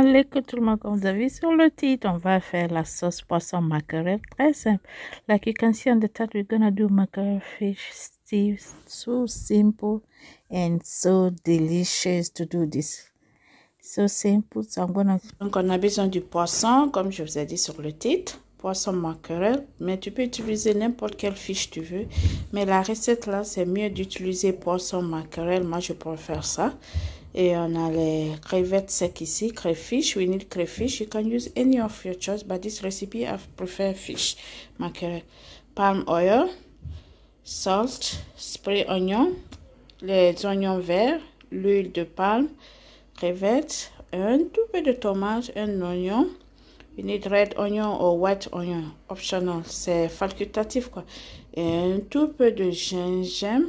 alaikum tout le monde, comme vous avez sur le titre, on va faire la sauce poisson maquerelle très simple. Like you can see on the we're gonna do mackerel fish stew. So simple and so delicious to do this. So simple, Donc on a besoin du poisson, comme je vous ai dit sur le titre, poisson maquereau Mais tu peux utiliser n'importe quelle fiche tu veux. Mais la recette là, c'est mieux d'utiliser poisson maquereau Moi, je préfère ça. Et on a les crevettes secs ici, crayfish. We need crayfish. You can use any of your choice, but this recipe I prefer fish. Mackerel. Palm oil, salt, spray onion les oignons verts, l'huile de palme, crevettes, un tout peu de tomate, un oignon. You need red onion or white onion Optional. C'est facultatif quoi. Et un tout peu de gingembre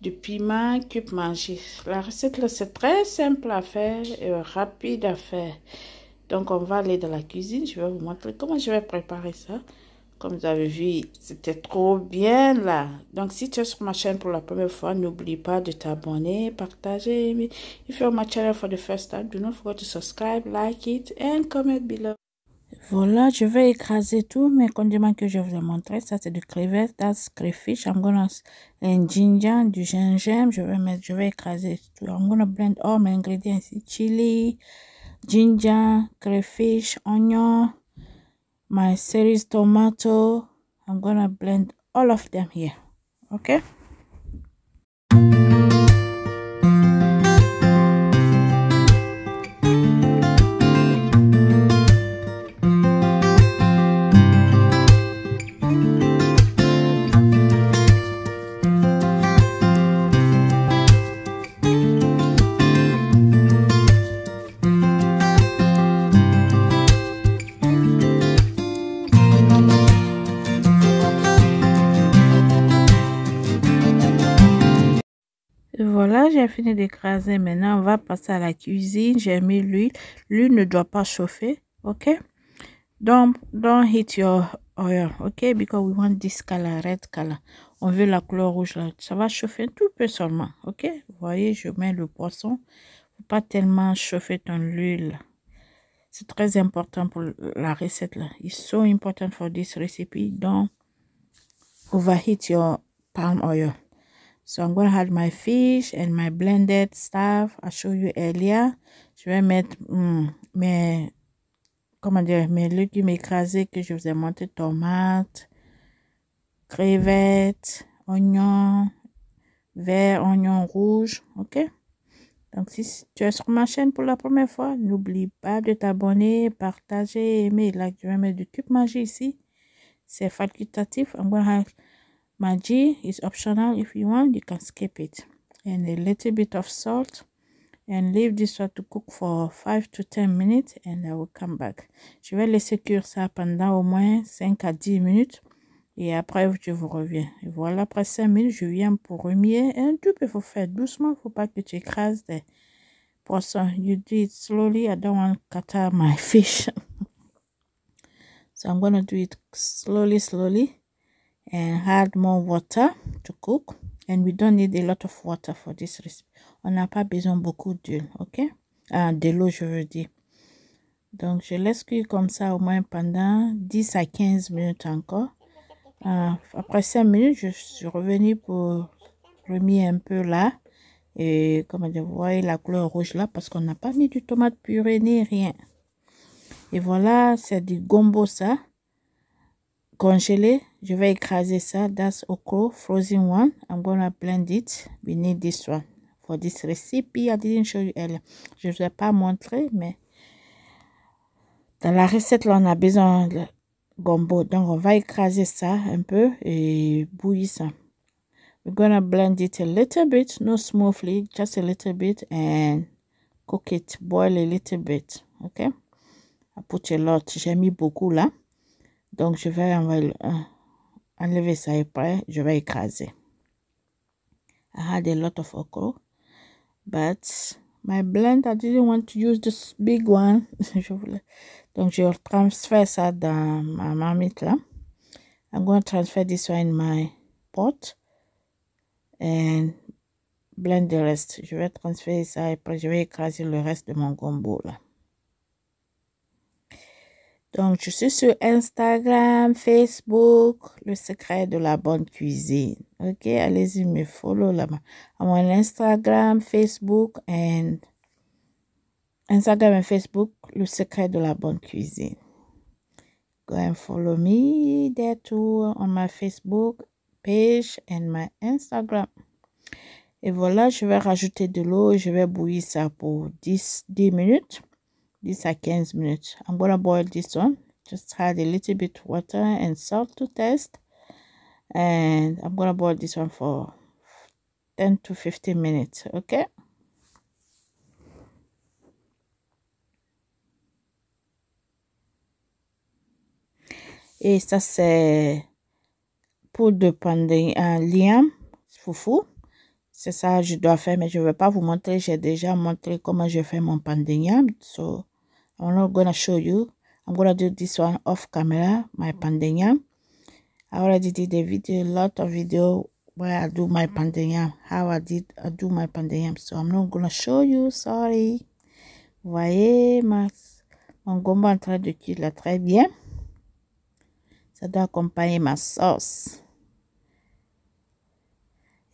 du piment cube magique. La recette là, c'est très simple à faire et rapide à faire. Donc on va aller dans la cuisine, je vais vous montrer comment je vais préparer ça. Comme vous avez vu, c'était trop bien là. Donc si tu es sur ma chaîne pour la première fois, n'oublie pas de t'abonner, partager, mais If you're my channel for the first time, do not forget to subscribe, like it and comment below. Voilà, je vais écraser tous mes condiments que je vous ai montrés. Ça, c'est du crevette, that's crayfish. I'm gonna and ginger, du gingembre. Je vais mettre, je vais écraser tout. I'm gonna blend all my ingredients Chili, ginger, crayfish, onion, my cerise tomato. I'm gonna blend all of them here. Okay? fini d'écraser, maintenant on va passer à la cuisine. J'ai mis l'huile. L'huile ne doit pas chauffer, ok? donc don't hit your oil, ok? Because we want this color, red color. On veut la couleur rouge là. Ça va chauffer un tout peu seulement, ok? Vous voyez, je mets le poisson. pas tellement chauffer ton huile. C'est très important pour la recette là. It's so important for this recipe. Don't overheat your palm oil. So I'm going to my fish and my blended stuff I showed you earlier. Je vais mettre hmm, mes, comment dire, légumes écrasés que je vous ai montré, tomates, crevettes, oignons, verts, oignons rouges, ok? Donc, si tu es sur ma chaîne pour la première fois, n'oublie pas de t'abonner, partager, aimer. Là, je vais mettre du cube magie ici. C'est facultatif. I'm going to Maggi is optional. If you want, you can skip it. And a little bit of salt. And leave this one to cook for 5 to 10 minutes and I will come back. Je vais laisser cuire ça pendant au moins 5 à 10 minutes. Et après, je vous reviens. voilà, après 5 minutes, je viens pour remuer un tout peu. Il faut faire doucement. faut pas que tu écrases des poissons. You do it slowly. I don't want to cut my fish. so I'm going to do it slowly, slowly and add more water to cook and we don't need a lot of water for this recipe on n'a pas besoin beaucoup d'huile ok ah, de l'eau je veux dire donc je laisse cuire comme ça au moins pendant 10 à 15 minutes encore ah, après 5 minutes je suis revenue pour remis un peu là et comme vous voyez la couleur rouge là parce qu'on n'a pas mis du tomate purée ni rien et voilà c'est du gombo ça congelé. Je vais écraser ça. That's okro frozen one. I'm gonna blend it. We need this one for this recipe. I didn't show you earlier. Je ne vous pas montrer, mais dans la recette, on a besoin de gombo. Donc, on va écraser ça un peu et bouillir ça. We're gonna blend it a little bit, no smoothly, just a little bit and cook it, boil a little bit. Okay? I put a lot. J'ai mis beaucoup là. Donc, je vais euh, enlever ça et après, je vais écraser. I had a lot of okra, but my blender didn't want to use this big one. je Donc, je transfère ça dans ma marmite là. I'm going to transfer this one in my pot and blend the rest. Je vais transférer ça et après, je vais écraser le reste de mon gombo là. Donc, je suis sur Instagram, Facebook, le secret de la bonne cuisine. Ok, allez-y, me follow là-bas. on Instagram, Facebook, and Instagram and Facebook, le secret de la bonne cuisine. Go and follow me there too on my Facebook page and my Instagram. Et voilà, je vais rajouter de l'eau, je vais bouillir ça pour 10, 10 minutes these are 15 minutes i'm gonna boil this one just add a little bit water and salt to test. and i'm gonna boil this one for 10 to 15 minutes okay et ça c'est pour de panda un euh, liam foufou c'est ça je dois faire mais je ne vais pas vous montrer j'ai déjà montré comment je fais mon pandéniam so I'm not gonna show you. I'm gonna do this one off camera, my pandeyam. I already did a video, a lot of video where I do my pandeyam, how I did I do my pandeyam. So I'm not gonna show you, sorry. voyez, Max, mon gombo en train de cuire très bien. Ça doit accompagner ma sauce.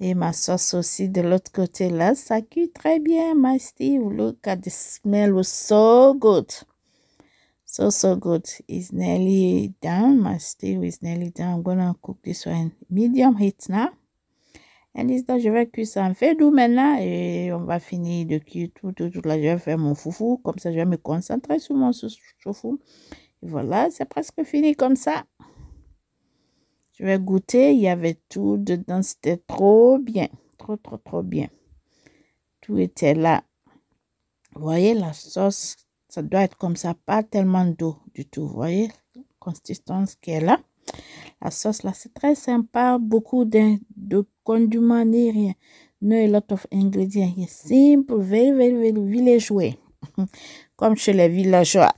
Et ma sauce aussi de l'autre côté là, ça cuit très bien, my Steve. Look at the smell was so good. So, so good. It's nearly done. My Steve is nearly done. I'm gonna cook this one medium heat now. And it's done. Je vais cuire ça en fait doux maintenant et on va finir de cuire tout, tout, tout. Là, je vais faire mon foufou. Comme ça, je vais me concentrer sur mon foufou. Et voilà, c'est presque fini comme ça. Je vais goûter, il y avait tout dedans, c'était trop bien, trop, trop, trop bien. Tout était là. Vous voyez, la sauce, ça doit être comme ça, pas tellement d'eau du tout, voyez, consistance qui est là. La sauce là, c'est très sympa, beaucoup de, condiments, ni rien. No a lot of ingredients, simple, very, very, very villageois, comme chez les villageois.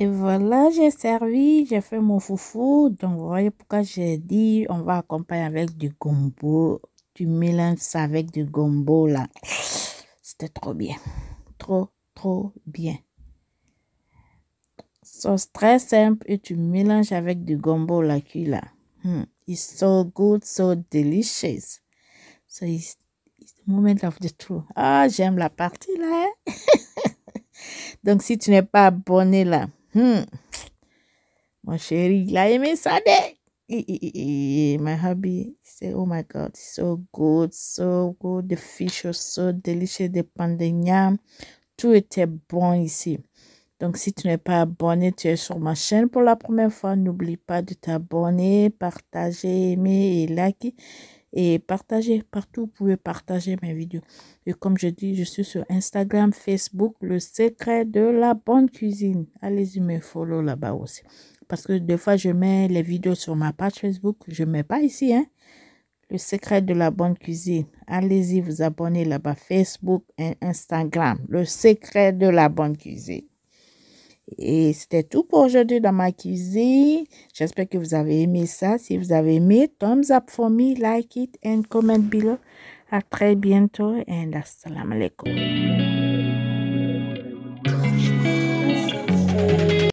Et voilà, j'ai servi, j'ai fait mon foufou. Donc, vous voyez pourquoi j'ai dit on va accompagner avec du gombo. Tu mélanges ça avec du gombo là. C'était trop bien. Trop, trop bien. Sauce très simple et tu mélanges avec du gombo là. là. Hmm. It's so good, so delicious. So it's, the moment of the truth. Ah, j'aime la partie là. Hein. Donc, si tu n'es pas abonné là, Hmm. Mon chéri, il a aimé ça My hubby, say, oh my God, so good, so good. The fish was so delicious. The pandémiam, tout était bon ici. Donc, si tu n'es pas abonné, tu es sur ma chaîne pour la première fois, n'oublie pas de t'abonner, partager, aimer et liker et partagez partout, vous pouvez partager mes vidéos. Et comme je dis, je suis sur Instagram, Facebook, le secret de la bonne cuisine. Allez-y, me follow là-bas aussi. Parce que des fois, je mets les vidéos sur ma page Facebook, je ne mets pas ici, hein. Le secret de la bonne cuisine. Allez-y, vous abonnez là-bas. Facebook et Instagram. Le secret de la bonne cuisine. Et c'était tout pour aujourd'hui dans ma cuisine. J'espère que vous avez aimé ça. Si vous avez aimé, thumbs up for me, like it and comment below. À très bientôt and assalamu alaikum.